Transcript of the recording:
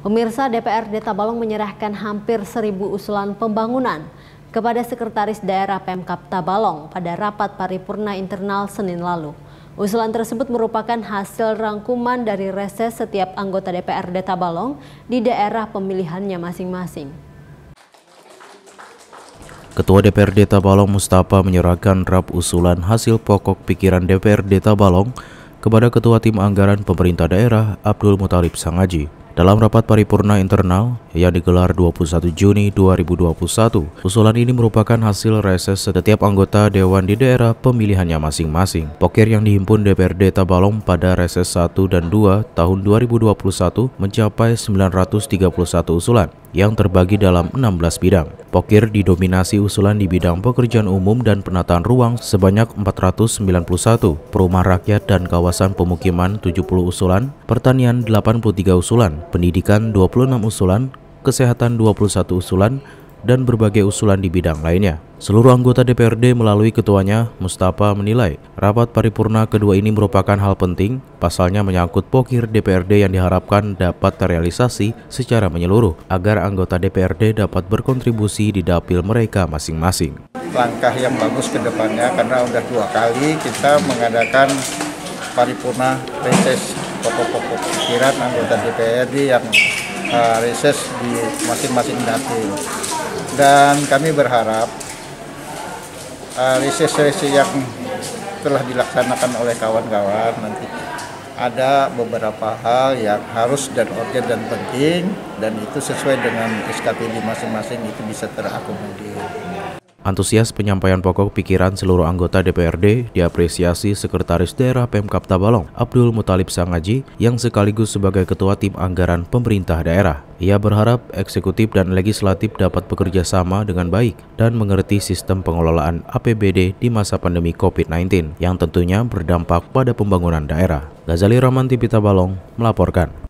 Pemirsa DPRD Tabalong menyerahkan hampir seribu usulan pembangunan kepada Sekretaris Daerah Pemkap Tabalong pada rapat paripurna internal Senin lalu. Usulan tersebut merupakan hasil rangkuman dari reses setiap anggota DPRD Tabalong di daerah pemilihannya masing-masing. Ketua DPRD Tabalong Mustafa menyerahkan rap usulan hasil pokok pikiran DPRD Tabalong kepada Ketua Tim Anggaran Pemerintah Daerah Abdul Mutalib Sangaji. Dalam rapat paripurna internal yang digelar 21 Juni 2021, usulan ini merupakan hasil reses setiap anggota dewan di daerah pemilihannya masing-masing. Poker yang dihimpun DPRD Tabalong pada reses 1 dan 2 tahun 2021 mencapai 931 usulan yang terbagi dalam 16 bidang. Pokir didominasi usulan di bidang pekerjaan umum dan penataan ruang sebanyak 491, perumahan rakyat dan kawasan pemukiman 70 usulan, pertanian 83 usulan, pendidikan 26 usulan, kesehatan 21 usulan, dan berbagai usulan di bidang lainnya. Seluruh anggota DPRD melalui ketuanya, Mustafa menilai rapat paripurna kedua ini merupakan hal penting, pasalnya menyangkut pokir DPRD yang diharapkan dapat terrealisasi secara menyeluruh agar anggota DPRD dapat berkontribusi di dapil mereka masing-masing. Langkah yang bagus ke depannya karena sudah dua kali kita mengadakan paripurna reses pokok-pokok pikiran anggota DPRD yang uh, reses di masing-masing dapil. Dan kami berharap uh, reses-reses yang telah dilaksanakan oleh kawan-kawan nanti ada beberapa hal yang harus dan urgent dan penting dan itu sesuai dengan SKPD masing-masing itu bisa terakomodir. Antusias penyampaian pokok pikiran seluruh anggota DPRD diapresiasi Sekretaris Daerah Pemkap Tabalong, Abdul Mutalib Sangaji, yang sekaligus sebagai Ketua Tim Anggaran Pemerintah Daerah. Ia berharap eksekutif dan legislatif dapat bekerja sama dengan baik dan mengerti sistem pengelolaan APBD di masa pandemi COVID-19 yang tentunya berdampak pada pembangunan daerah. Ghazali Rahman Tipita Balong melaporkan.